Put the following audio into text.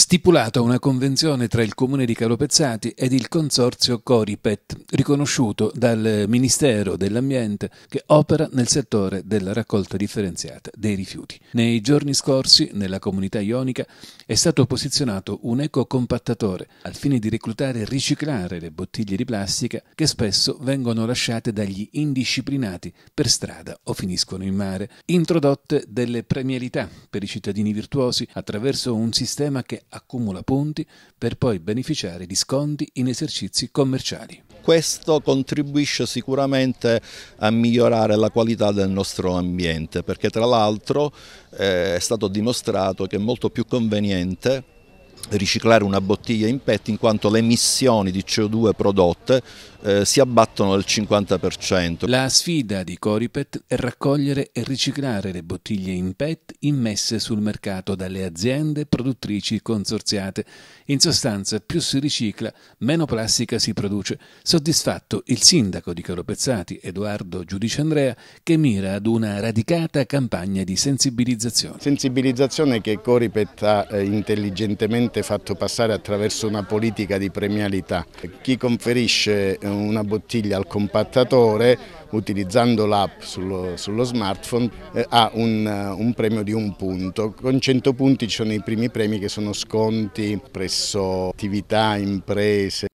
stipulata una convenzione tra il Comune di Caropezzati ed il consorzio Coripet, riconosciuto dal Ministero dell'Ambiente che opera nel settore della raccolta differenziata dei rifiuti. Nei giorni scorsi, nella comunità ionica, è stato posizionato un ecocompattatore al fine di reclutare e riciclare le bottiglie di plastica che spesso vengono lasciate dagli indisciplinati per strada o finiscono in mare. Introdotte delle premialità per i cittadini virtuosi attraverso un sistema che accumula punti per poi beneficiare di sconti in esercizi commerciali. Questo contribuisce sicuramente a migliorare la qualità del nostro ambiente perché tra l'altro eh, è stato dimostrato che è molto più conveniente riciclare una bottiglia in PET in quanto le emissioni di CO2 prodotte eh, si abbattono del 50%. La sfida di Coripet è raccogliere e riciclare le bottiglie in PET immesse sul mercato dalle aziende produttrici consorziate. In sostanza, più si ricicla, meno plastica si produce. Soddisfatto il sindaco di Coropezzati, Edoardo Giudice Andrea, che mira ad una radicata campagna di sensibilizzazione. Sensibilizzazione che Coripet ha eh, intelligentemente fatto passare attraverso una politica di premialità. Chi conferisce eh, una bottiglia al compattatore utilizzando l'app sullo, sullo, smartphone eh, ha un, eh, un, premio di un punto. Con 100 punti ci sono i primi premi che sono sconti presso attività, imprese,